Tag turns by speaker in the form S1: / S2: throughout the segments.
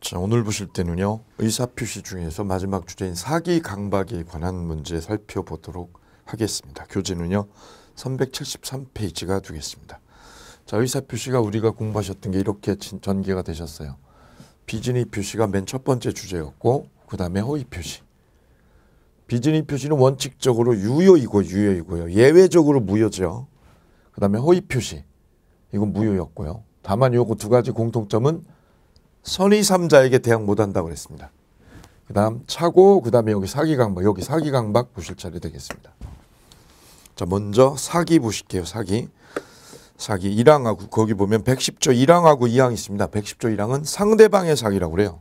S1: 자, 오늘 보실 때는요. 의사표시 중에서 마지막 주제인 사기 강박에 관한 문제 살펴보도록 하겠습니다. 교재는요. 373페이지가 되겠습니다. 자, 의사표시가 우리가 공부하셨던 게 이렇게 전개가 되셨어요. 비즈니 표시가 맨 첫 번째 주제였고 그 다음에 허위 표시. 비즈니 표시는 원칙적으로 유효이고 유효이고요. 예외적으로 무효죠. 그 다음에 허위 표시. 이건 무효였고요. 다만 요거 두 가지 공통점은 선의 3자에게 대항 못한다고 그랬습니다. 그 다음 차고 그 다음에 여기 사기강박 여기 사기강박 보실 차례 되겠습니다. 자 먼저 사기 보실게요. 사기 사기 1항하고 거기 보면 110조 1항하고 2항 있습니다. 110조 1항은 상대방의 사기라고 그래요.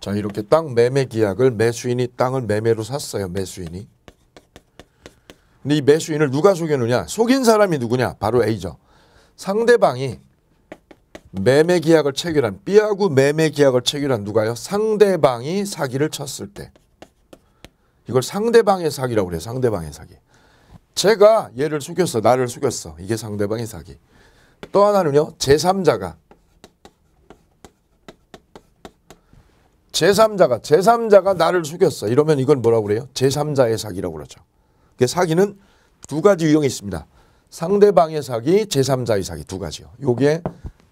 S1: 자 이렇게 땅 매매 계약을 매수인이 땅을 매매로 샀어요. 매수인이. 근데 이 매수인을 누가 속였느냐? 속인 사람이 누구냐? 바로 A죠. 상대방이 매매 계약을 체결한 B하고 매매 계약을 체결한 누가요? 상대방이 사기를 쳤을 때. 이걸 상대방의 사기라고 그래요. 상대방의 사기. 제가 얘를 속였어. 나를 속였어. 이게 상대방의 사기. 또 하나는요. 제3자가 제3자가 제3자가 나를 속였어. 이러면 이건 뭐라고 그래요? 제3자의 사기라고 그러죠. 그 사기는 두 가지 유형이 있습니다. 상대방의 사기, 제3자의 사기 두 가지요. 요게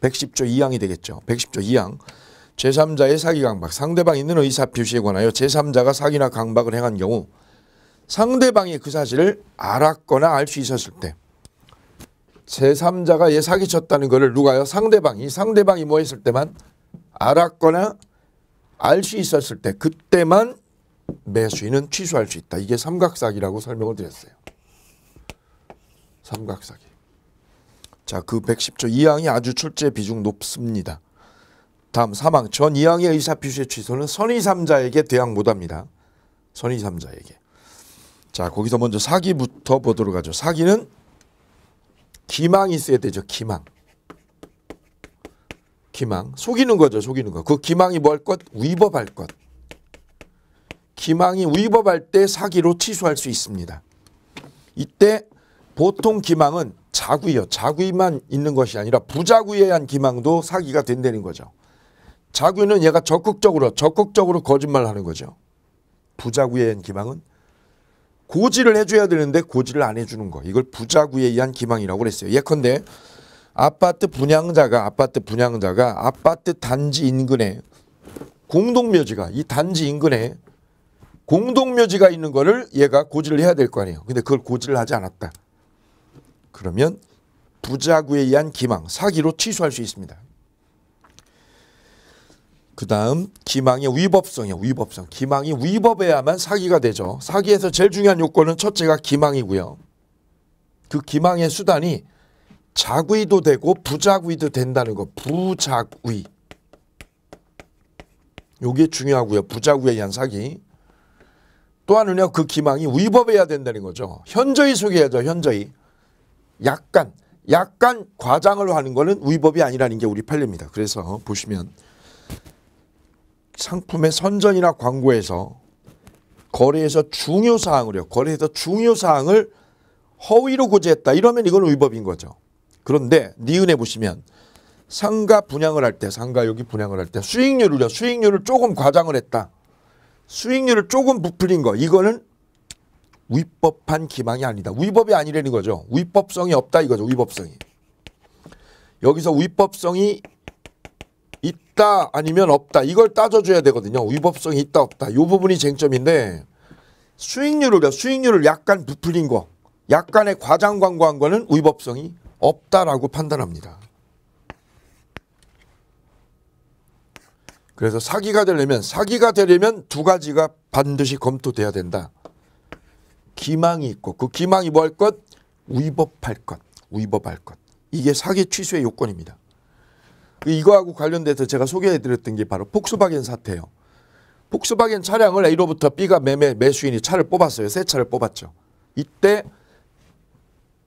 S1: 110조 2항이 되겠죠. 110조 2항. 제3자의 사기 강박. 상대방 있는 의사 표시에 관하여 제3자가 사기나 강박을 행한 경우 상대방이 그 사실을 알았거나 알 수 있었을 때 제3자가 얘 사기쳤다는 거를 누가요? 상대방이 상대방이 뭐 했을 때만 알았거나 알 수 있었을 때 그때만 매수인은 취소할 수 있다. 이게 삼각사기라고 설명을 드렸어요. 삼각사기. 자, 그 110조 2항이 아주 출제 비중 높습니다. 다음 3항 전 2항의 의사표시의 취소는 선의 3자에게 대항 못합니다. 선의 3자에게. 자, 거기서 먼저 사기부터 보도록 하죠. 사기는 기망이 있어야 되죠. 기망. 기망. 속이는 거죠. 속이는 거. 그 기망이 뭘뭐 것? 위법할 것. 기망이 위법할 때 사기로 취소할 수 있습니다. 이때 보통 기망은 자구요. 자구만 있는 것이 아니라 부자구에 한 기망도 사기가 된다는 거죠. 자구는 얘가 적극적으로 적극적으로 거짓말하는 거죠. 부자구에 한 기망은 고지를 해줘야 되는데 고지를 안 해주는 거. 이걸 부자구에 의한 기망이라고 그랬어요. 예컨대 아파트 분양자가 아파트 분양자가 아파트 단지 인근에 공동묘지가 이 단지 인근에 공동묘지가 있는 거를 얘가 고지를 해야 될 거 아니에요. 근데 그걸 고지를 하지 않았다. 그러면 부자구에 의한 기망, 사기로 취소할 수 있습니다. 그 다음 기망의 위법성이요. 에 위법성. 기망이 위법해야만 사기가 되죠. 사기에서 제일 중요한 요건은 첫째가 기망이고요. 그 기망의 수단이 자구이도 되고 부자구이도 된다는 거. 부자구이. 요게 중요하고요. 부자구에 의한 사기. 또한 은혜와 그 기망이 위법해야 된다는 거죠. 현저히 소개해야죠. 현저히. 약간 약간 과장을 하는 거는 위법이 아니라는 게 우리 판례입니다. 그래서 보시면 상품의 선전이나 광고에서 거래에서 중요 사항을요. 거래에서 중요 사항을 허위로 고지했다. 이러면 이건 위법인 거죠. 그런데 니은에 보시면 상가 분양을 할 때 상가 여기 분양을 할 때 수익률을요. 수익률을 조금 과장을 했다. 수익률을 조금 부풀린 거 이거는 위법한 기망이 아니다. 위법이 아니라는 거죠. 위법성이 없다 이거죠. 위법성이. 여기서 위법성이 있다 아니면 없다 이걸 따져줘야 되거든요. 위법성이 있다 없다 이 부분이 쟁점인데 수익률을 그러니 수익률을 약간 부풀린 거 약간의 과장 광고한 거는 위법성이 없다라고 판단합니다. 그래서 사기가 되려면 사기가 되려면 두 가지가 반드시 검토돼야 된다. 기망이 있고 그 기망이 뭐 할 것? 위법할 것, 위법할 것. 이게 사기 취소의 요건입니다. 이거하고 관련돼서 제가 소개해드렸던 게 바로 폭스바겐 사태예요. 폭스바겐 차량을 A로부터 B가 매매 매수인이 차를 뽑았어요. 새 차를 뽑았죠. 이때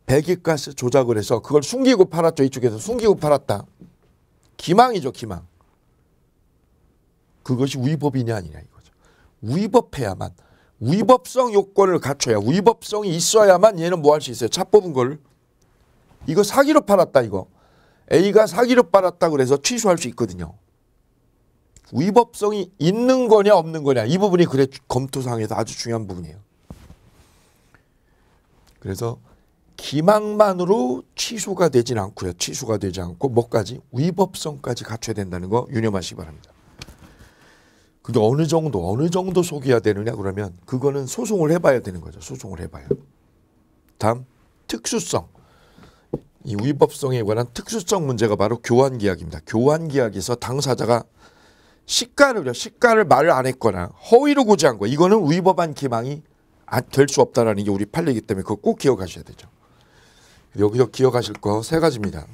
S1: 배기가스 조작을 해서 그걸 숨기고 팔았죠. 이쪽에서 숨기고 팔았다. 기망이죠, 기망. 그것이 위법이냐 아니냐 이거죠. 위법해야만 위법성 요건을 갖춰야 위법성이 있어야만 얘는 뭐 할 수 있어요. 차 뽑은 걸 이거 사기로 팔았다 이거 A가 사기로 팔았다 그래서 취소할 수 있거든요. 위법성이 있는 거냐 없는 거냐 이 부분이 그래 검토상에서 아주 중요한 부분이에요. 그래서 기망만으로 취소가 되진 않고요. 취소가 되지 않고 뭐까지 위법성까지 갖춰야 된다는 거 유념하시기 바랍니다. 그게 어느 정도 어느 정도 속여야 되느냐 그러면 그거는 소송을 해봐야 되는 거죠. 소송을 해봐요. 다음 특수성 이 위법성에 관한 특수성 문제가 바로 교환계약입니다. 교환계약에서 당사자가 시가를 시가를 말을 안 했거나 허위로 고지한 거 이거는 위법한 기망이 아, 될수 없다라는 게 우리 판례이기 때문에 그거 꼭 기억하셔야 되죠. 여기서 기억하실 거 세 가지입니다.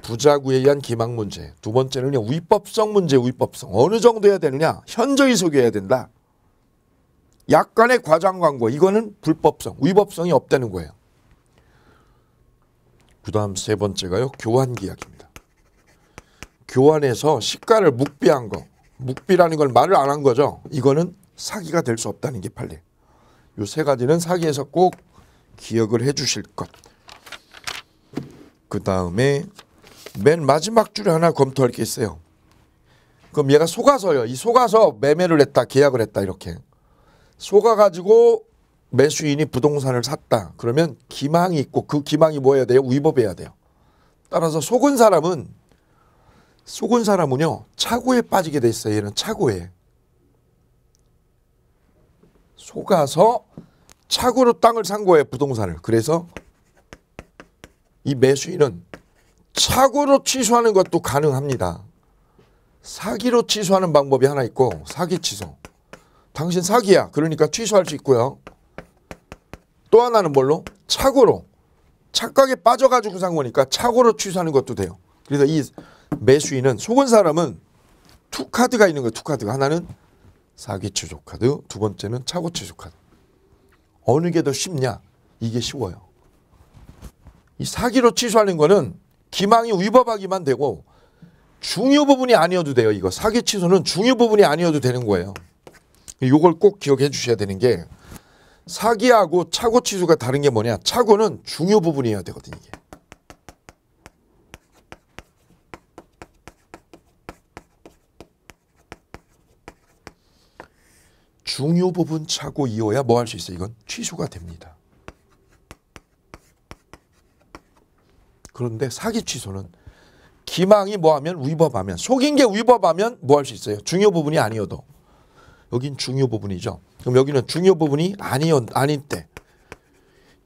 S1: 부자구에 의한 기망 문제. 두 번째는요. 위법성 문제, 위법성. 어느 정도 해야 되느냐? 현저히 소개해야 된다. 약간의 과장 광고. 이거는 불법성, 위법성이 없다는 거예요. 그다음 세 번째가요. 교환 계약입니다. 교환에서 시가를 묵비한 거. 묵비라는 걸 말을 안 한 거죠. 이거는 사기가 될 수 없다는 게 판례. 요 세 가지는 사기에서 꼭 기억을 해 주실 것. 그 다음에 맨 마지막 줄에 하나 검토할 게 있어요. 그럼 얘가 속아서요. 이 속아서 매매를 했다, 계약을 했다 이렇게. 속아 가지고 매수인이 부동산을 샀다. 그러면 기망이 있고 그 기망이 뭐 해야 돼요? 위법해야 돼요. 따라서 속은 사람은 속은 사람은요. 차고에 빠지게 돼 있어요. 얘는 차고에. 속아서 차고로 땅을 산 거예요. 부동산을. 그래서 이 매수인은 사고로 취소하는 것도 가능합니다. 사기로 취소하는 방법이 하나 있고 사기 취소. 당신 사기야. 그러니까 취소할 수 있고요. 또 하나는 뭘로? 착오로. 착각에 빠져가지고 산 거니까 착오로 취소하는 것도 돼요. 그래서 이 매수인은 속은 사람은 투 카드가 있는 거예요. 투 카드가 하나는 사기 취소 카드, 두 번째는 착오 취소 카드. 어느 게 더 쉽냐? 이게 쉬워요. 이 사기로 취소하는 거는 기망이 위법하기만 되고 중요 부분이 아니어도 돼요. 이거 사기 취소는 중요 부분이 아니어도 되는 거예요. 이걸 꼭 기억해 주셔야 되는 게 사기하고 착오 취소가 다른 게 뭐냐? 착오는 중요 부분이어야 되거든요. 이게. 중요 부분 착오 이어야 뭐 할 수 있어요? 이건 취소가 됩니다. 그런데 사기 취소는 기망이 뭐하면 위법하면 속인 게 위법하면 뭐 할 수 있어요? 중요 부분이 아니어도 여긴 중요 부분이죠. 그럼 여기는 중요 부분이 아니었 아닌 때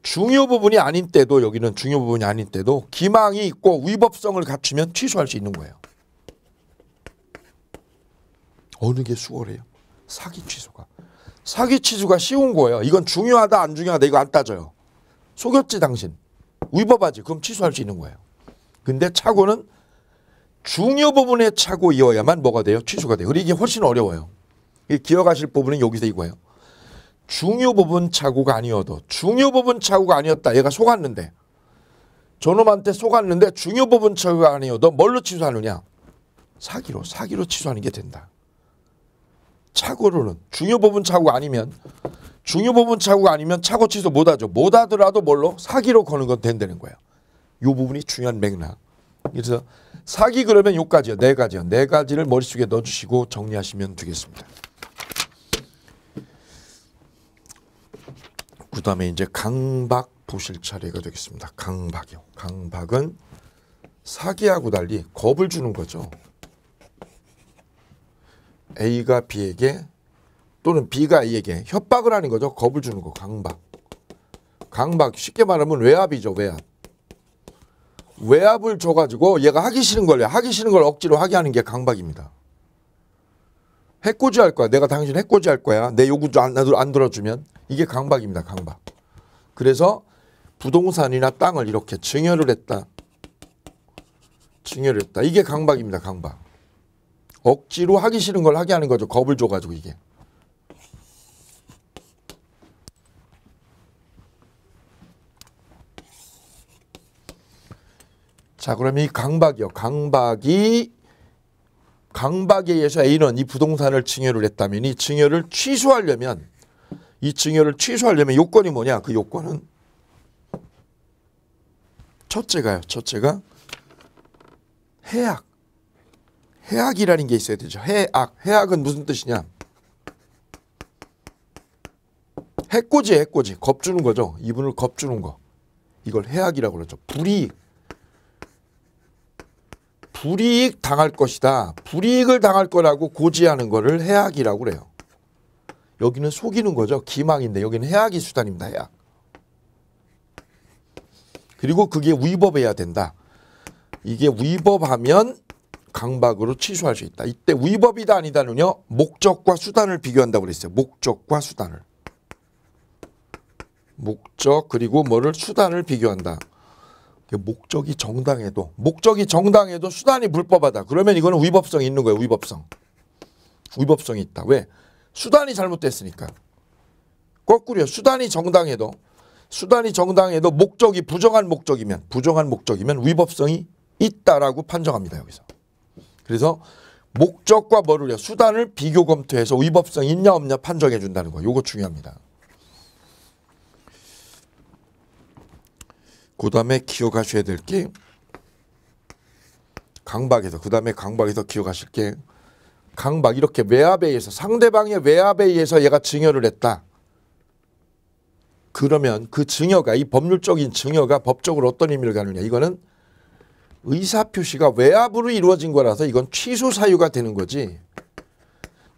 S1: 중요 부분이 아닌 때도 여기는 중요 부분이 아닌 때도 기망이 있고 위법성을 갖추면 취소할 수 있는 거예요. 어느 게 수월해요? 사기 취소가. 사기 취소가 쉬운 거예요. 이건 중요하다 안 중요하다 이거 안 따져요. 속였지 당신. 위법하지. 그럼 취소할 수 있는 거예요. 근데 착오는 중요 부분의 착오이어야만 뭐가 돼요? 취소가 돼요. 그리고 이게 훨씬 어려워요. 기억하실 부분은 여기서 이거예요. 중요 부분 착오가 아니어도 중요 부분 착오가 아니었다. 얘가 속았는데 저놈한테 속았는데 중요 부분 착오가 아니어도 뭘로 취소하느냐? 사기로 사기로 취소하는 게 된다. 착오로는 중요 부분 착오가 아니면 중요 부분 착오가 아니면 착오 취소 못 하죠. 못 하더라도 뭘로 사기로 거는 건 된다는 거예요. 이 부분이 중요한 맥락. 그래서 사기 그러면 요까지요. 네 가지요. 네 가지를 머릿속에 넣어주시고 정리하시면 되겠습니다. 그 다음에 이제 강박 보실 차례가 되겠습니다. 강박이요. 강박은 사기하고 달리 겁을 주는 거죠. A가 B에게 또는 B가 A에게 협박을 하는 거죠. 겁을 주는 거 강박. 강박 쉽게 말하면 외압이죠. 외압. 외압을 줘가지고 얘가 하기 싫은 걸요 하기 싫은 걸 억지로 하게 하는 게 강박입니다. 해코지할 거야. 내가 당신 해코지할 거야. 내 요구 안, 안 들어주면 이게 강박입니다. 강박. 그래서 부동산이나 땅을 이렇게 증여를 했다. 증여를 했다. 이게 강박입니다. 강박. 억지로 하기 싫은 걸 하게 하는 거죠. 겁을 줘가지고 이게. 자, 그럼이 강박이요. 강박이 강박에 의해서 A는 이 부동산을 증여를 했다면 이 증여를 취소하려면 이 증여를 취소하려면 요건이 뭐냐? 그 요건은 첫째가요. 첫째가 해악. 해악이라는 게 있어야 되죠. 해악. 해악은 무슨 뜻이냐? 해꼬지, 해꼬지. 겁주는 거죠. 이분을 겁주는 거. 이걸 해악이라고 그러죠. 불이익. 불이익 당할 것이다. 불이익을 당할 거라고 고지하는 거를 해악이라고 그래요. 여기는 속이는 거죠. 기망인데 여기는 해악이 수단입니다. 해악. 그리고 그게 위법해야 된다. 이게 위법하면 강박으로 취소할 수 있다. 이때 위법이다 아니다는요. 목적과 수단을 비교한다고 그랬어요. 목적과 수단을. 목적 그리고 뭐를 수단을 비교한다. 그 목적이 정당해도 목적이 정당해도 수단이 불법하다. 그러면 이거는 위법성이 있는 거예요. 위법성. 위법성이 있다. 왜? 수단이 잘못됐으니까. 거꾸로요. 수단이 정당해도 수단이 정당해도 목적이 부정한 목적이면 부정한 목적이면 위법성이 있다라고 판정합니다. 여기서. 그래서 목적과 뭐를요? 수단을 비교 검토해서 위법성이 있냐 없냐 판정해 준다는 거. 요거 중요합니다. 그 다음에 기억하셔야 될 게 강박에서 그 다음에 강박에서 기억하실 게 강박 이렇게 외압에 의해서 상대방의 외압에 의해서 얘가 증여를 했다. 그러면 그 증여가 이 법률적인 증여가 법적으로 어떤 의미를 가느냐 이거는 의사표시가 외압으로 이루어진 거라서 이건 취소 사유가 되는 거지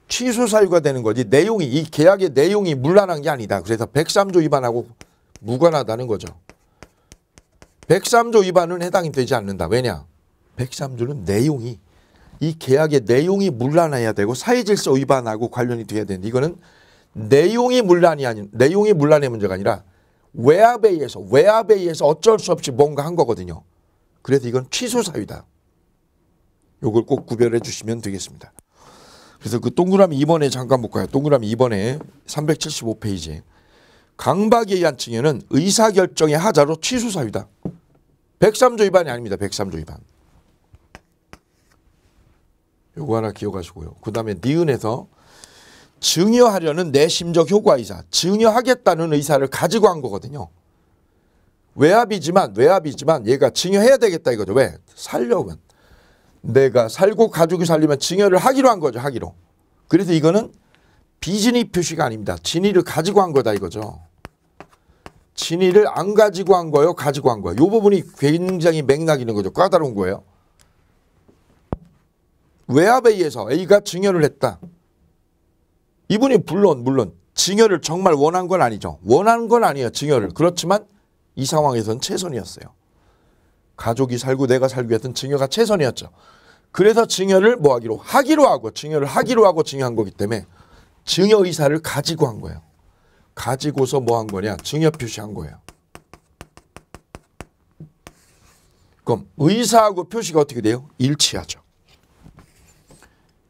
S1: 취소 사유가 되는 거지 내용이 이 계약의 내용이 물란한 게 아니다 그래서 103조 위반하고 무관하다는 거죠 103조 위반은 해당이 되지 않는다. 왜냐? 103조는 내용이 이 계약의 내용이 물란해야 되고 사회질서 위반하고 관련이 돼야 되는데 이거는 내용이 물란이 아닌 내용이 물란의 문제가 아니라 외압에 의해서 외압에 의해서 어쩔 수 없이 뭔가 한 거거든요. 그래서 이건 취소 사유다. 요걸 꼭 구별해 주시면 되겠습니다. 그래서 그 동그라미 2번에 잠깐 볼까요? 동그라미 2번에 375페이지. 강박에 의한 증여는 의사결정의 하자로 취소 사유다. 103조 위반이 아닙니다. 103조 위반. 요거 하나 기억하시고요. 그 다음에 니은에서 증여하려는 내심적 효과이자 증여하겠다는 의사를 가지고 한 거거든요. 외압이지만 외압이지만 얘가 증여해야 되겠다 이거죠. 왜? 살려면 내가 살고 가족이 살리면 증여를 하기로 한 거죠. 하기로. 그래서 이거는 비진입 표시가 아닙니다. 진위를 가지고 한 거다 이거죠. 진위를 안 가지고 한 거예요? 가지고 한 거예요? 이 부분이 굉장히 맥락 있는 거죠. 까다로운 거예요. 외압에 의해서 A가 증여를 했다. 이분이 물론 물론 증여를 정말 원한 건 아니죠. 원한 건 아니에요. 증여를. 그렇지만 이 상황에서는 최선이었어요. 가족이 살고 내가 살기 했던 증여가 최선이었죠. 그래서 증여를 뭐 하기로 하기로 하고 증여를 하기로 하고 증여한 거기 때문에 증여 의사를 가지고 한 거예요. 가지고서 뭐 한 거냐? 증여 표시한 거예요. 그럼 의사하고 표시가 어떻게 돼요? 일치하죠.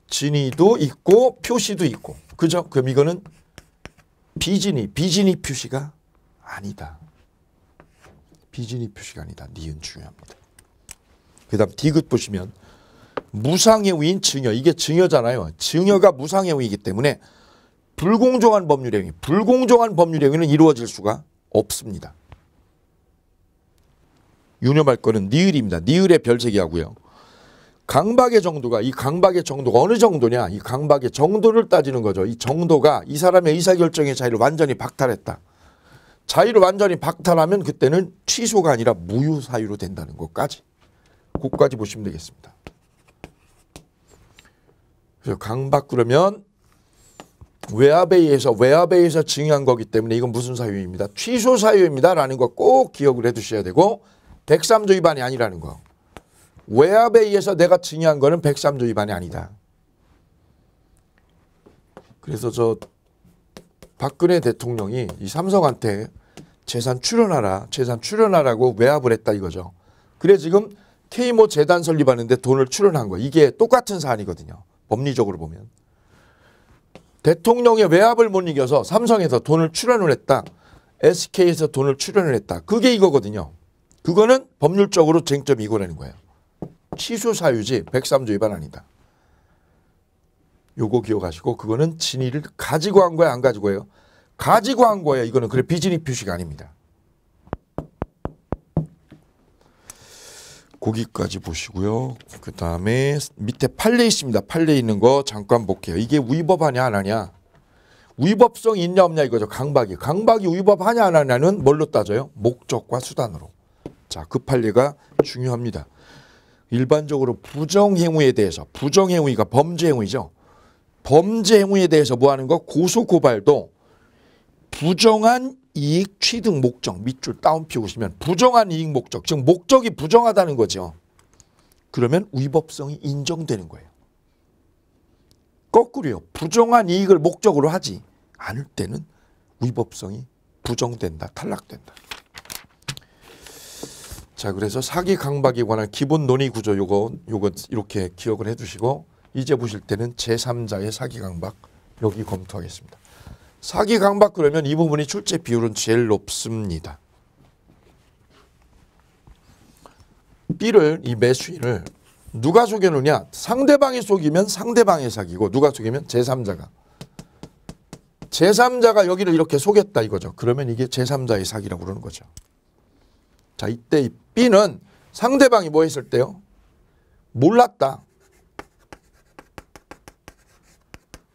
S1: 진의도 있고 표시도 있고. 그죠? 그럼 이거는 비진이, 비진이 표시가 아니다. 비진이 표시가 아니다. 니은 중요합니다. 그 다음 디귿 보시면 무상의 위인 증여. 이게 증여잖아요. 증여가 무상의 위이기 때문에 불공정한 법률행위, 불공정한 법률행위는 이루어질 수가 없습니다. 유념할 거는 니을입니다. 니을의 별세기하고요. 강박의 정도가 이 강박의 정도가 어느 정도냐 이 강박의 정도를 따지는 거죠. 이 정도가 이 사람의 의사결정의 자유를 완전히 박탈했다. 자유를 완전히 박탈하면 그때는 취소가 아니라 무유사유로 된다는 것까지 그까지 보시면 되겠습니다. 그래서 강박 그러면 외압에 의해서 외압에 의해서 증여한 거기 때문에 이건 무슨 사유입니다. 취소 사유입니다라는 거 꼭 기억을 해 두셔야 되고 103조 위반이 아니라는 거. 외압에 의해서 내가 증여한 거는 103조 위반이 아니다. 그래서 저 박근혜 대통령이 이 삼성한테 재산 출연하라, 재산 출연하라고 외압을 했다 이거죠. 그래 지금 K모 재단 설립하는데 돈을 출연한 거 이게 똑같은 사안이거든요. 법리적으로 보면. 대통령의 외압을 못 이겨서 삼성에서 돈을 출연을 했다. SK에서 돈을 출연을 했다. 그게 이거거든요. 그거는 법률적으로 쟁점이 거라는 거예요. 취소 사유지 103조 위반 아니다. 요거 기억하시고 그거는 진위를 가지고 한 거야 안 가지고 해요? 가지고 한 거예요. 이거는 그래 비즈니 표시가 아닙니다. 고기까지 보시고요. 그 다음에 밑에 판례 있습니다. 판례 있는 거 잠깐 볼게요. 이게 위법하냐 안 하냐. 위법성 있냐 없냐 이거죠. 강박이. 강박이 위법하냐 안 하냐는 뭘로 따져요? 목적과 수단으로. 자, 그 판례가 중요합니다. 일반적으로 부정행위에 대해서 부정행위가 범죄행위죠. 범죄행위에 대해서 뭐 하는 거? 고소고발도 부정한 이익 취득 목적 밑줄 다운표 보시면 부정한 이익 목적 즉 목적이 부정하다는 거죠. 그러면 위법성이 인정되는 거예요. 거꾸로요. 부정한 이익을 목적으로 하지 않을 때는 위법성이 부정된다. 탈락된다. 자 그래서 사기 강박에 관한 기본 논의 구조 요거 요거 이렇게 기억을 해주시고 이제 보실 때는 제3자의 사기 강박 여기 검토하겠습니다. 사기 강박 그러면 이 부분이 출제 비율은 제일 높습니다. B를 이 매수인을 누가 속여놓냐 상대방이 속이면 상대방이 사기고 누가 속이면 제3자가 제3자가 여기를 이렇게 속였다 이거죠 그러면 이게 제3자의 사기라고 그러는 거죠 자 이때 이 B는 상대방이 뭐 했을 때요 몰랐다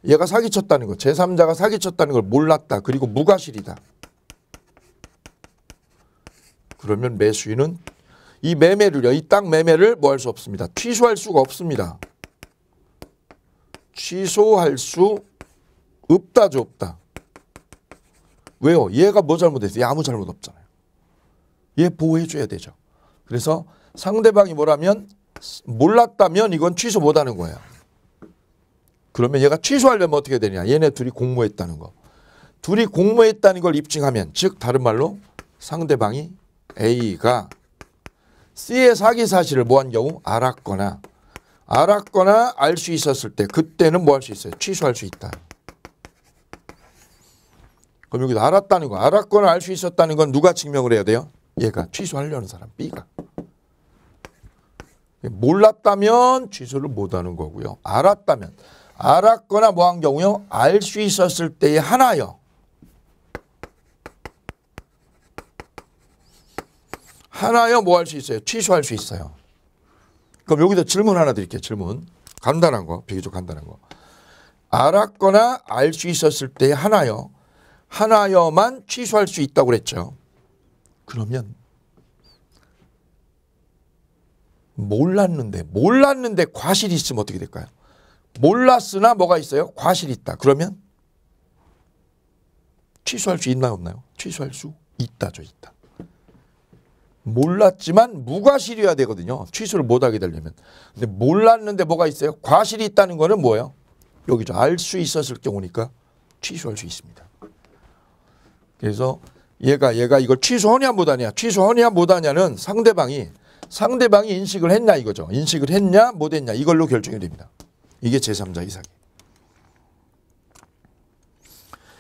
S1: 얘가 사기쳤다는 거, 제3자가 사기쳤다는 걸 몰랐다. 그리고 무과실이다. 그러면 매수인은 이 매매를요, 이 땅 매매를 뭐 할 수 없습니다. 취소할 수가 없습니다. 취소할 수 없다죠, 없다. 왜요? 얘가 뭐 잘못했어요? 아무 잘못 없잖아요. 얘 보호해줘야 되죠. 그래서 상대방이 뭐라면 몰랐다면 이건 취소 못하는 거예요. 그러면 얘가 취소하려면 어떻게 되냐. 얘네 둘이 공모했다는 거. 둘이 공모했다는 걸 입증하면 즉 다른 말로 상대방이 A가 C의 사기 사실을 뭐한 경우 알았거나 알았거나 알 수 있었을 때 그때는 뭐 할 수 있어요? 취소할 수 있다. 그럼 여기서 알았다는 거 알았거나 알 수 있었다는 건 누가 증명을 해야 돼요? 얘가 취소하려는 사람 B가. 몰랐다면 취소를 못하는 거고요. 알았다면 알았거나 뭐한 경우요? 알 수 있었을 때의 하나요. 하나요 뭐 할 수 있어요? 취소할 수 있어요. 그럼 여기서 질문 하나 드릴게요. 질문. 간단한 거. 비교적 간단한 거. 알았거나 알 수 있었을 때의 하나요. 하나여만 취소할 수 있다고 그랬죠. 그러면 몰랐는데 몰랐는데 과실이 있으면 어떻게 될까요? 몰랐으나 뭐가 있어요? 과실이 있다. 그러면 취소할 수 있나요? 없나요? 취소할 수 있다죠. 있다. 몰랐지만 무과실이어야 되거든요. 취소를 못하게 되려면. 근데 몰랐는데 뭐가 있어요? 과실이 있다는 거는 뭐예요? 여기죠. 알수 있었을 경우니까 취소할 수 있습니다. 그래서 얘가 얘가 이걸 취소하냐 못하냐 취소하냐 못하냐는 상대방이 상대방이 인식을 했냐 이거죠. 인식을 했냐 못했냐 이걸로 결정이 됩니다. 이게 제3자 이삭이.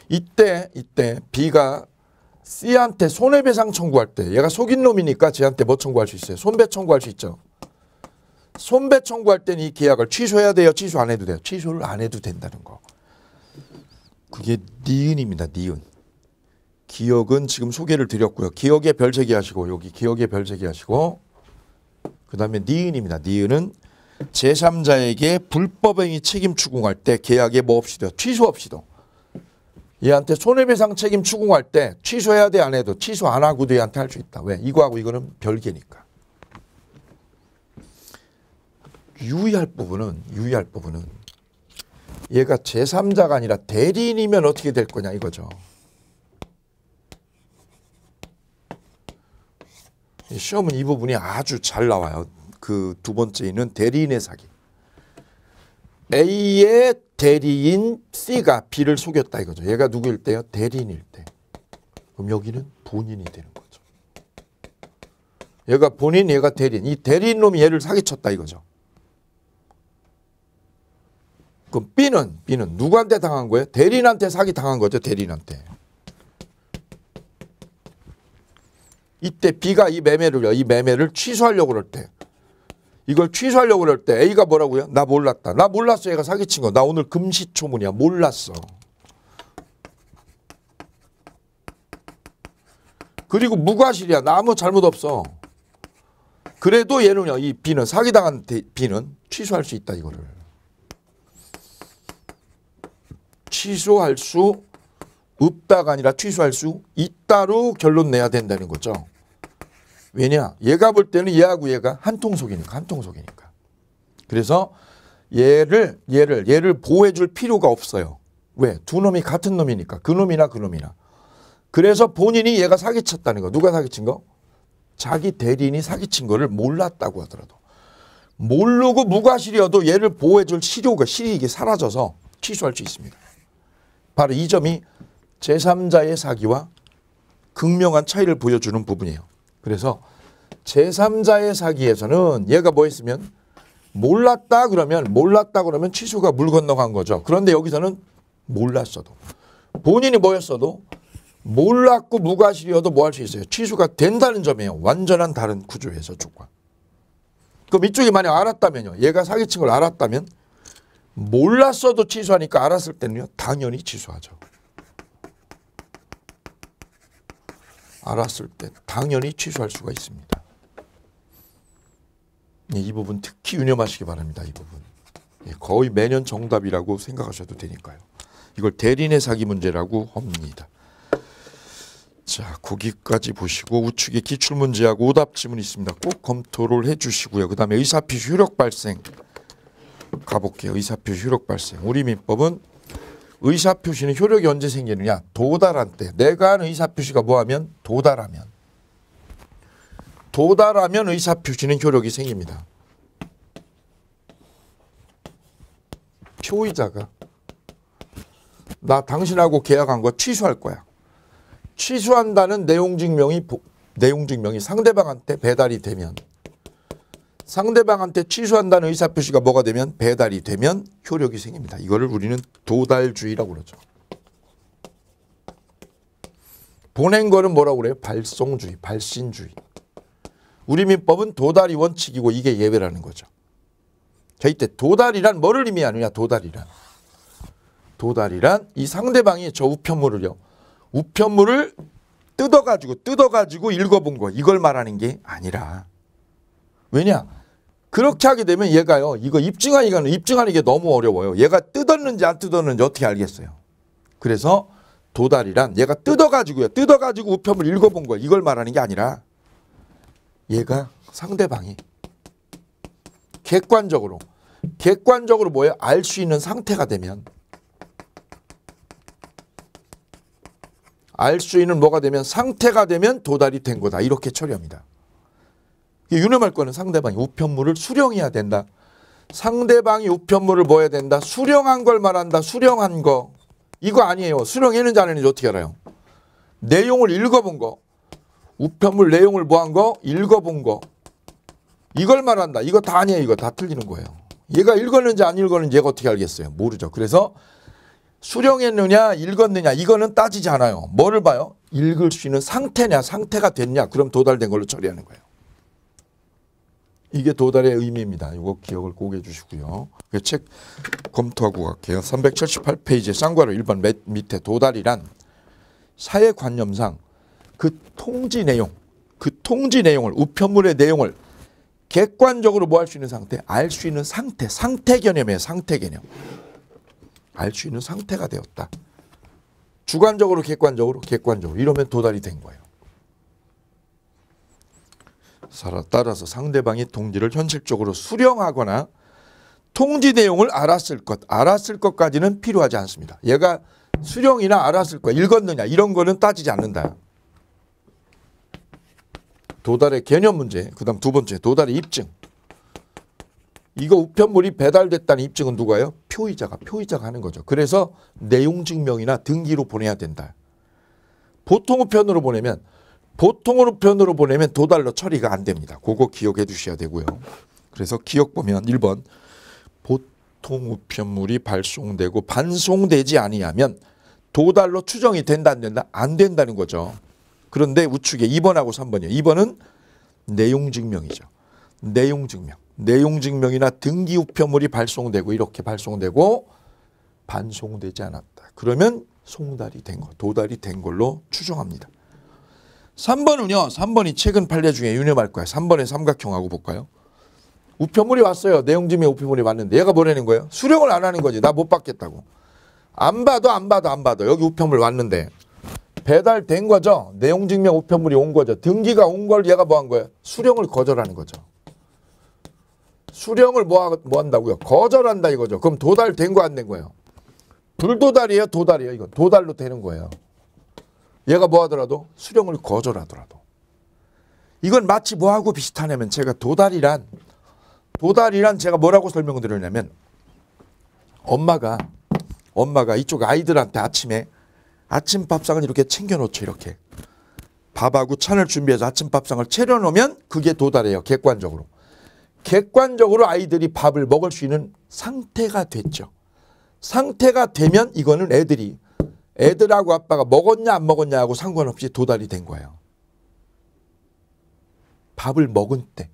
S1: 이때 이때 B가 C한테 손해배상 청구할 때 얘가 속인 놈이니까 쟤한테 뭐 청구할 수 있어요? 손배 청구할 수 있죠. 손배 청구할 때는 이 계약을 취소해야 돼요? 취소 안 해도 돼요? 취소를 안 해도 된다는 거. 그게 니은입니다. 니은. 기억은 지금 소개를 드렸고요. 기억의 별제기 하시고 여기 기억의 별제기 하시고 그 다음에 니은입니다. 니은은 제3자에게 불법행위 책임 추궁할 때 계약에 뭐 없이도 취소 없이도 얘한테 손해배상 책임 추궁할 때 취소해야 돼 안 해도 취소 안 하고도 얘한테 할 수 있다. 왜? 이거하고 이거는 별개니까. 유의할 부분은 유의할 부분은 얘가 제3자가 아니라 대리인이면 어떻게 될 거냐 이거죠. 시험은 이 부분이 아주 잘 나와요. 그두 번째는 대리인의 사기. A의 대리인 C가 B를 속였다 이거죠. 얘가 누구일 때요? 대리인일 때. 그럼 여기는 본인이 되는 거죠. 얘가 본인, 얘가 대리인. 이 대리인 놈이 얘를 사기쳤다 이거죠. 그럼 B는 B는 누구한테 당한 거예요? 대리인한테 사기 당한 거죠. 대리인한테. 이때 B가 이매매를이 매매를 취소하려고 그럴 때 이걸 취소하려고 그럴 때 A가 뭐라고요? 나 몰랐다. 나 몰랐어. 얘가 사기친 거. 나 오늘 금시초문이야. 몰랐어. 그리고 무과실이야. 나 아무 잘못 없어. 그래도 얘는요. 이 B는 사기당한 B는 취소할 수 있다. 이거를. 취소할 수 없다가 아니라 취소할 수 있다로 결론 내야 된다는 거죠. 왜냐? 얘가 볼 때는 얘하고 얘가 한 통속이니까 한 통속이니까. 그래서 얘를 얘를 얘를 보호해 줄 필요가 없어요. 왜? 두 놈이 같은 놈이니까. 그 놈이나 그 놈이나. 그래서 본인이 얘가 사기쳤다는 거. 누가 사기친 거? 자기 대리인이 사기친 거를 몰랐다고 하더라도. 모르고 무과실이어도 얘를 보호해 줄 실효가 실익이 사라져서 취소할 수 있습니다. 바로 이 점이 제3자의 사기와 극명한 차이를 보여주는 부분이에요. 그래서 제3자의 사기에서는 얘가 뭐 했으면 몰랐다 그러면 몰랐다 그러면 취수가 물 건너간 거죠. 그런데 여기서는 몰랐어도 본인이 뭐였어도 몰랐고 무과실이어도 뭐 할 수 있어요. 취수가 된다는 점이에요. 완전한 다른 구조에서 쪽과. 그럼 이쪽이 만약 알았다면요. 얘가 사기친 걸 알았다면 몰랐어도 취소하니까 알았을 때는요. 당연히 취소하죠. 알았을 때 당연히 취소할 수가 있습니다. 예, 이 부분 특히 유념하시기 바랍니다. 이 부분. 예, 거의 매년 정답이라고 생각하셔도 되니까요. 이걸 대리인의 사기 문제라고 합니다. 자, 거기까지 보시고 우측에 기출 문제하고 오답 지문 있습니다. 꼭 검토를 해 주시고요. 그다음에 의사표 효력 발생 가볼게요. 의사표 효력 발생. 우리 민법은 의사 표시는 효력이 언제 생기느냐? 도달한 때. 내가 한 의사 표시가 뭐하면 도달하면. 도달하면 의사 표시는 효력이 생깁니다. 피의자가 나 당신하고 계약한 거 취소할 거야. 취소한다는 내용 증명이 내용 증명이 상대방한테 배달이 되면 상대방한테 취소한다는 의사표시가 뭐가 되면 배달이 되면 효력이 생깁니다. 이거를 우리는 도달주의라고 그러죠. 보낸 거는 뭐라고 그래요? 발송주의, 발신주의. 우리 민법은 도달이 원칙이고 이게 예외라는 거죠. 자, 이때 도달이란 뭐를 의미하느냐? 도달이란. 도달이란 이 상대방이 저 우편물을요. 우편물을 뜯어가지고 뜯어가지고 읽어본 거 이걸 말하는 게 아니라 왜냐 그렇게 하게 되면 얘가요. 이거 입증하기가 입증하는 게 너무 어려워요. 얘가 뜯었는지 안 뜯었는지 어떻게 알겠어요. 그래서 도달이란 얘가 뜯어가지고요. 뜯어가지고 우편물 읽어본 거예요. 이걸 말하는 게 아니라 얘가 상대방이 객관적으로 객관적으로 뭐예요? 알 수 있는 상태가 되면 알 수 있는 뭐가 되면 상태가 되면 도달이 된 거다. 이렇게 처리합니다. 유념할 거는 상대방이 우편물을 수령해야 된다. 상대방이 우편물을 뭐 해야 된다. 수령한 걸 말한다. 수령한 거. 이거 아니에요. 수령했는지 안 했는지 어떻게 알아요? 내용을 읽어본 거. 우편물 내용을 뭐한 거? 읽어본 거. 이걸 말한다. 이거 다 아니에요. 이거 다 틀리는 거예요. 얘가 읽었는지 안 읽었는지 얘가 어떻게 알겠어요? 모르죠. 그래서 수령했느냐 읽었느냐 이거는 따지지 않아요. 뭐를 봐요? 읽을 수 있는 상태냐 상태가 됐냐 그럼 도달된 걸로 처리하는 거예요. 이게 도달의 의미입니다. 이거 기억을 꼭 해주시고요. 그 책 검토하고 갈게요. 378페이지에 쌍괄호 1번 맨 밑에 도달이란 사회관념상 그 통지 내용, 그 통지 내용을 우편물의 내용을 객관적으로 뭐 할 수 있는 상태? 알 수 있는 상태, 상태 개념이에요. 상태 개념. 알 수 있는 상태가 되었다. 주관적으로 객관적으로 객관적으로 이러면 도달이 된 거예요. 따라서 상대방이 동지를 현실적으로 수령하거나 통지 내용을 알았을 것, 알았을 것까지는 필요하지 않습니다. 얘가 수령이나 알았을 것, 읽었느냐 이런 거는 따지지 않는다. 도달의 개념 문제, 그 다음 두 번째 도달의 입증. 이거 우편물이 배달됐다는 입증은 누가요? 표의자가, 표의자가 하는 거죠. 그래서 내용 증명이나 등기로 보내야 된다. 보통 우편으로 보내면 보통으로 편으로 보내면 도달로 처리가 안 됩니다. 그거 기억해 주셔야 되고요. 그래서 기억 보면 1번 보통 우편물이 발송되고 반송되지 아니하면 도달로 추정이 된다 안 된다 안 된다는 거죠. 그런데 우측에 2번하고 3번이요. 2번은 내용 증명이죠. 내용 증명. 내용 증명이나 등기 우편물이 발송되고 이렇게 발송되고 반송되지 않았다. 그러면 송달이 된 거, 도달이 된 걸로 추정합니다. 3번은요. 3번이 최근 판례 중에 유념할 거야. 3번의 삼각형하고 볼까요? 우편물이 왔어요. 내용지에 우편물이 왔는데 얘가 뭐라는 거예요? 수령을 안 하는 거지. 나 못 받겠다고. 안 봐도 안 봐도 안 봐도 여기 우편물 왔는데 배달된 거죠. 내용증명 우편물이 온 거죠. 등기가 온 걸 얘가 뭐한 거예요? 수령을 거절하는 거죠. 수령을 뭐, 하, 뭐 한다고요? 거절한다 이거죠. 그럼 도달된 거 안 된 거예요? 불도달이에요? 도달이에요? 이거 도달로 되는 거예요. 얘가 뭐 하더라도 수령을 거절하더라도 이건 마치 뭐하고 비슷하냐면 제가 도달이란 도달이란 제가 뭐라고 설명을 드렸냐면 엄마가 엄마가 이쪽 아이들한테 아침에 아침 밥상을 이렇게 챙겨놓죠 이렇게 밥하고 찬을 준비해서 아침 밥상을 차려놓으면 그게 도달해요 객관적으로 객관적으로 아이들이 밥을 먹을 수 있는 상태가 됐죠 상태가 되면 이거는 애들이 애들하고 아빠가 먹었냐 안 먹었냐하고 상관없이 도달이 된 거예요. 밥을 먹은 때.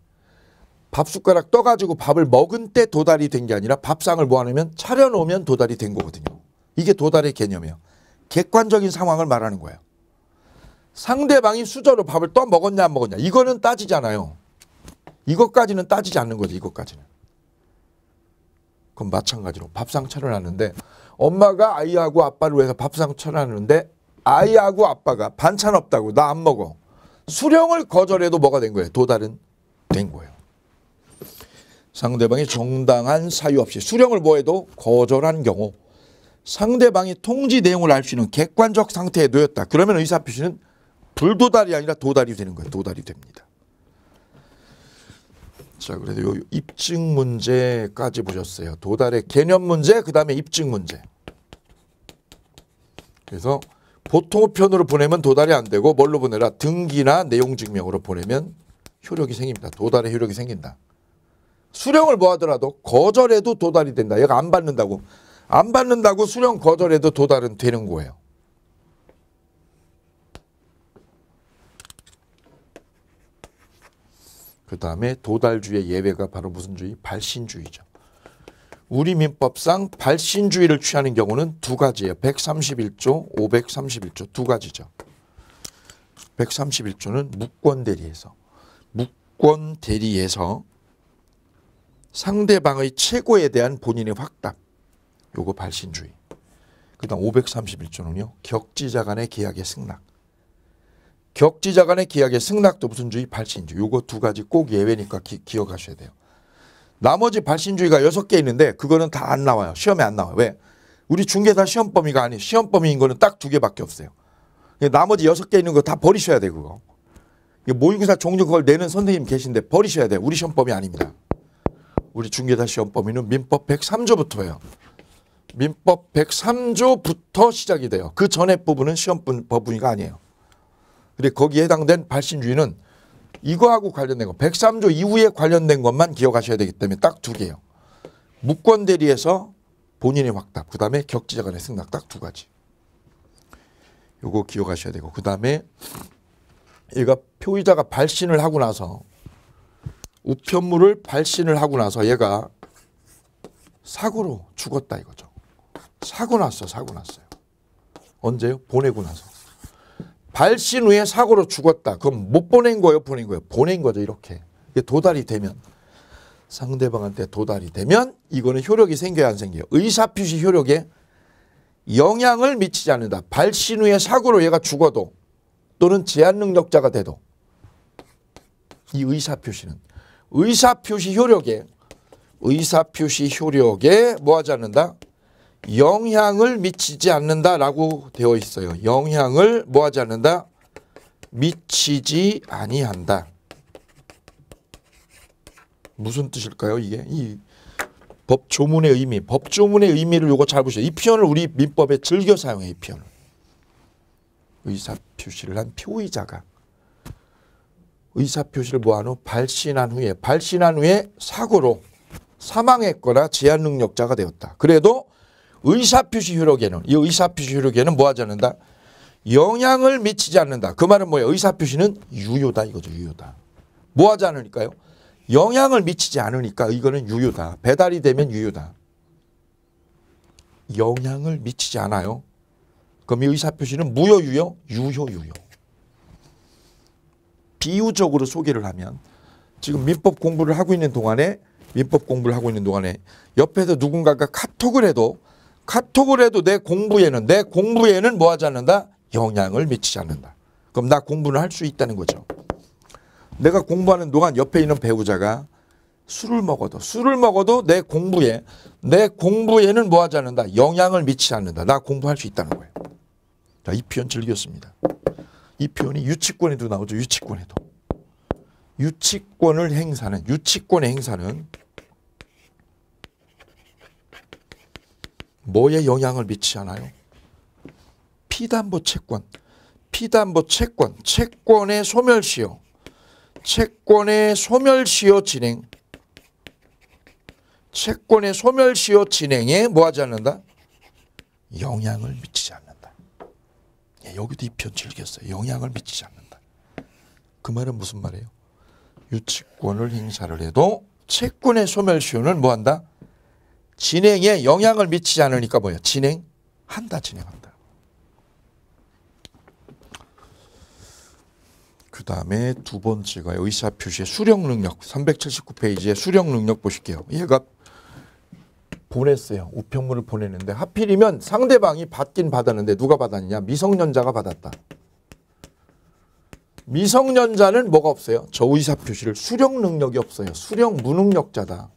S1: 밥 숟가락 떠가지고 밥을 먹은 때 도달이 된 게 아니라 밥상을 모아놓으면 차려놓으면 도달이 된 거거든요. 이게 도달의 개념이에요. 객관적인 상황을 말하는 거예요. 상대방이 수저로 밥을 떠 먹었냐 안 먹었냐 이거는 따지잖아요. 이것까지는 따지지 않는 거죠. 이것까지는. 그럼 마찬가지로 밥상 차려놨는데 엄마가 아이하고 아빠를 위해서 밥상 쳐려는데 아이하고 아빠가 반찬 없다고 나 안 먹어. 수령을 거절해도 뭐가 된 거예요? 도달은 된 거예요. 상대방이 정당한 사유 없이 수령을 뭐해도 거절한 경우 상대방이 통지 내용을 알 수 있는 객관적 상태에 놓였다. 그러면 의사표시는 불도달이 아니라 도달이 되는 거예요. 도달이 됩니다. 자, 그래서 요 입증 문제까지 보셨어요. 도달의 개념 문제, 그 다음에 입증 문제. 그래서 보통 우편으로 보내면 도달이 안 되고 뭘로 보내라 등기나 내용 증명으로 보내면 효력이 생깁니다. 도달의 효력이 생긴다. 수령을 뭐 하더라도 거절해도 도달이 된다. 얘가 안 받는다고. 안 받는다고 수령 거절해도 도달은 되는 거예요. 그 다음에 도달주의 예외가 바로 무슨 주의? 발신주의죠. 우리 민법상 발신주의를 취하는 경우는 두 가지예요. 131조, 531조 두 가지죠. 131조는 무권 대리에서 무권 대리에서 상대방의 최고에 대한 본인의 확답. 요거 발신주의. 그다음 531조는요. 격지자 간의 계약의 승낙. 격지자 간의 계약의 승낙도 무슨주의 발신주의 요거 두 가지 꼭 예외니까 기, 기억하셔야 돼요. 나머지 발신주의가 여섯 개 있는데 그거는 다 안 나와요. 시험에 안 나와요. 왜? 우리 중개사 시험 범위가 아니에요. 시험 범위인 거는 딱 두 개밖에 없어요. 나머지 여섯 개 있는 거 다 버리셔야 돼 그거. 모의고사 종류 그걸 내는 선생님 계신데 버리셔야 돼요. 우리 시험 범위 아닙니다. 우리 중개사 시험 범위는 민법 103조부터예요. 민법 103조부터 시작이 돼요. 그 전에 부분은 시험 범위가 아니에요. 근데 거기에 해당된 발신주의는 이거하고 관련된 거 103조 이후에 관련된 것만 기억하셔야 되기 때문에 딱 두 개예요. 무권 대리에서 본인의 확답, 그 다음에 격지자 간의 승낙 딱 두 가지. 요거 기억하셔야 되고 그 다음에 얘가 표의자가 발신을 하고 나서 우편물을 발신을 하고 나서 얘가 사고로 죽었다 이거죠. 사고 났어, 사고 났어요. 언제요? 보내고 나서. 발신 후에 사고로 죽었다. 그럼 못 보낸 거예요? 보낸 거예요? 보낸 거죠. 이렇게. 도달이 되면. 상대방한테 도달이 되면 이거는 효력이 생겨야 안 생겨요. 의사표시 효력에 영향을 미치지 않는다. 발신 후에 사고로 얘가 죽어도 또는 제한 능력자가 돼도 이 의사표시는 의사표시 효력에 의사표시 효력에 뭐 하지 않는다? 영향을 미치지 않는다라고 되어 있어요. 영향을 뭐하지 않는다? 미치지 아니한다. 무슨 뜻일까요? 이게 이 법조문의 의미, 법조문의 의미를 요거 잘 보세요. 이 표현을 우리 민법에 즐겨 사용해 이 표현. 의사 표시를 한 피의자가 의사 표시를 뭐한 후 발신한 후에 발신한 후에 사고로 사망했거나 제한 능력자가 되었다. 그래도 의사표시 효력에는 이 의사표시 효력에는 뭐 하지 않는다? 영향을 미치지 않는다. 그 말은 뭐예요? 의사표시는 유효다 이거죠. 유효다. 뭐 하지 않으니까요? 영향을 미치지 않으니까 이거는 유효다. 배달이 되면 유효다. 영향을 미치지 않아요. 그럼 이 의사표시는 무효유효? 유효유효. 비유적으로 소개를 하면 지금 민법 공부를 하고 있는 동안에 민법 공부를 하고 있는 동안에 옆에서 누군가가 카톡을 해도 카톡을 해도 내 공부에는 내 공부에는 뭐 하지 않는다? 영향을 미치지 않는다. 그럼 나 공부는 할수 있다는 거죠. 내가 공부하는 동안 옆에 있는 배우자가 술을 먹어도 술을 먹어도 내 공부에 내 공부에는 뭐 하지 않는다. 영향을 미치지 않는다. 나 공부할 수 있다는 거예요. 자, 이 표현 즐겼습니다. 이 표현이 유치권에도 나오죠. 유치권에도. 유치권을 행사는 유치권의 행사는 뭐에 영향을 미치잖아요. 피담보 채권, 피담보 채권, 채권의 소멸시효, 채권의 소멸시효 진행, 채권의 소멸시효 진행에 뭐하지 않는다? 영향을 미치지 않는다. 예, 여기도 이편 즐겼어요. 영향을 미치지 않는다. 그 말은 무슨 말이에요? 유치권을 행사를 해도 채권의 소멸시효는 뭐한다? 진행에 영향을 미치지 않으니까 뭐예요? 진행한다, 진행한다. 그 다음에 두 번째가 의사 표시의 수령 능력. 379페이지의 수령 능력 보실게요. 얘가 보냈어요. 우편물을 보내는데 하필이면 상대방이 받긴 받았는데 누가 받았냐? 미성년자가 받았다. 미성년자는 뭐가 없어요? 저 의사 표시를 수령 능력이 없어요. 수령 무능력자다.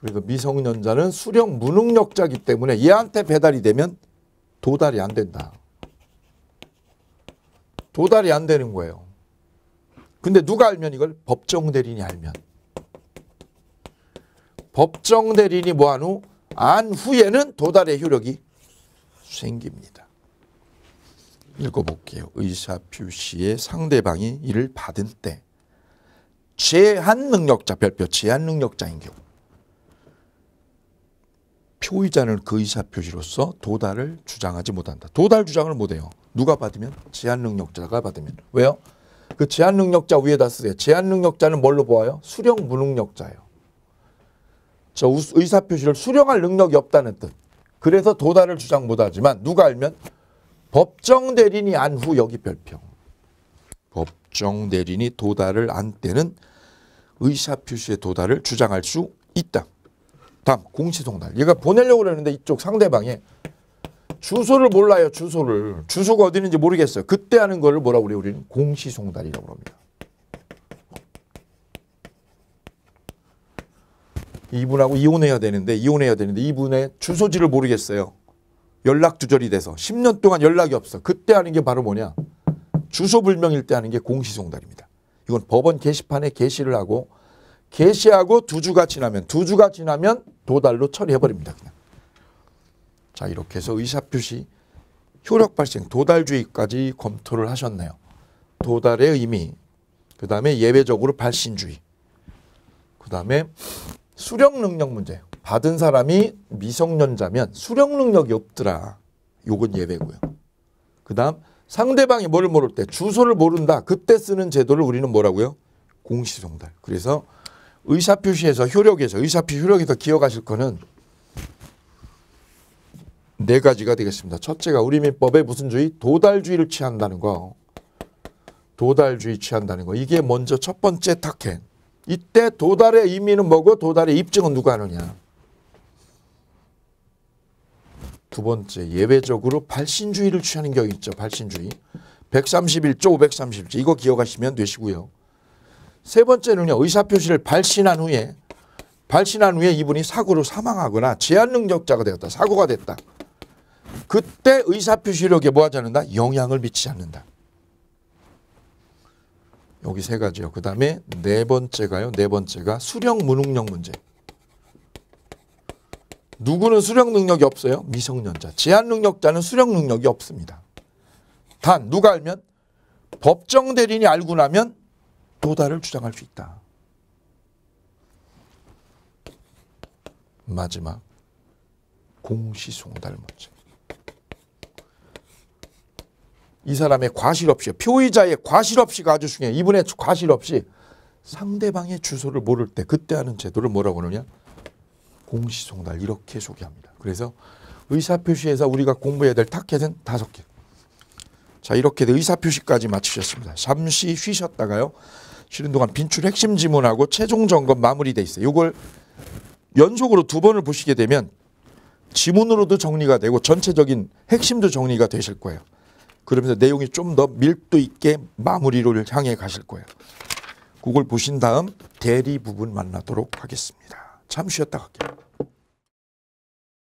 S1: 그리고 미성년자는 수령 무능력자기 때문에 얘한테 배달이 되면 도달이 안 된다. 도달이 안 되는 거예요. 근데 누가 알면 이걸 법정 대리인이 알면 법정 대리인이 뭐한 후안 후에는 도달의 효력이 생깁니다. 읽어볼게요. 의사 표시의 상대방이 이를 받은 때 제한 능력자 별표 제한 능력자인 경우 표의자는그 의사표시로서 도달을 주장하지 못한다. 도달 주장을 못해요. 누가 받으면? 제한능력자가 받으면. 왜요? 그 제한능력자 위에다 쓰세요. 제한능력자는 뭘로 보아요? 수령 무능력자예요. 저 의사표시를 수령할 능력이 없다는 뜻. 그래서 도달을 주장 못하지만 누가 알면 법정 대리인이 안 후 여기 별평. 법정 대리인이 도달을 안 때는 의사표시의 도달을 주장할 수 있다. 다음 공시송달. 얘가 보내려고 그는데 이쪽 상대방이 주소를 몰라요. 주소를. 주소가 어디 있는지 모르겠어요. 그때 하는 거를 뭐라고 그래요? 우리는 공시송달이라고 합니다. 이분하고 이혼해야 되는데 이혼해야 되는데 이분의 주소지를 모르겠어요. 연락 두절이 돼서 10년 동안 연락이 없어. 그때 하는 게 바로 뭐냐? 주소 불명일 때 하는 게 공시송달입니다. 이건 법원 게시판에 게시를 하고 개시하고 두 주가 지나면 두 주가 지나면 도달로 처리해버립니다. 그냥. 자 이렇게 해서 의사표시 효력 발생 도달주의까지 검토를 하셨네요. 도달의 의미 그 다음에 예외적으로 발신주의 그 다음에 수령 능력 문제 받은 사람이 미성년자면 수령 능력이 없더라. 요건 예외고요. 그 다음 상대방이 뭐 모를 때 주소를 모른다. 그때 쓰는 제도를 우리는 뭐라고요? 공시송달. 그래서 의사표시에서 효력에서 의사표시 효력에서 기억하실 거는 네 가지가 되겠습니다. 첫째가 우리 민법의 무슨 주의? 도달주의를 취한다는 거. 도달주의 취한다는 거. 이게 먼저 첫 번째 탁행. 이때 도달의 의미는 뭐고 도달의 입증은 누가 하느냐. 두 번째 예외적으로 발신주의를 취하는 경우 있죠. 발신주의. 131조 531조 이거 기억하시면 되시고요. 세 번째는요. 의사표시를 발신한 후에 발신한 후에 이분이 사고로 사망하거나 제한능력자가 되었다. 사고가 됐다. 그때 의사표시력에 뭐 하지 않는다? 영향을 미치지 않는다. 여기 세 가지요. 그 다음에 네 번째가요. 네 번째가 수령 무능력 문제. 누구는 수령 능력이 없어요? 미성년자. 제한 능력자는 수령 능력이 없습니다. 단 누가 알면 법정 대리인이 알고 나면 도달을 주장할 수 있다. 마지막 공시송달문제. 이 사람의 과실 없이 표의자의 과실 없이 가주 중에 이분의 과실 없이 상대방의 주소를 모를 때 그때 하는 제도를 뭐라고 그러냐? 공시송달 이렇게 소개합니다. 그래서 의사표시에서 우리가 공부해야 될 타켓은 다섯 개. 자 이렇게 의사표시까지 마치셨습니다. 잠시 쉬셨다가요. 쉬는 동안 빈출 핵심 지문하고 최종 점검 마무리돼 있어요. 이걸 연속으로 두 번을 보시게 되면 지문으로도 정리가 되고 전체적인 핵심도 정리가 되실 거예요. 그러면서 내용이 좀 더 밀도 있게 마무리를 향해 가실 거예요. 그걸 보신 다음 대리 부분 만나도록 하겠습니다. 잠시 쉬었다 갈게요.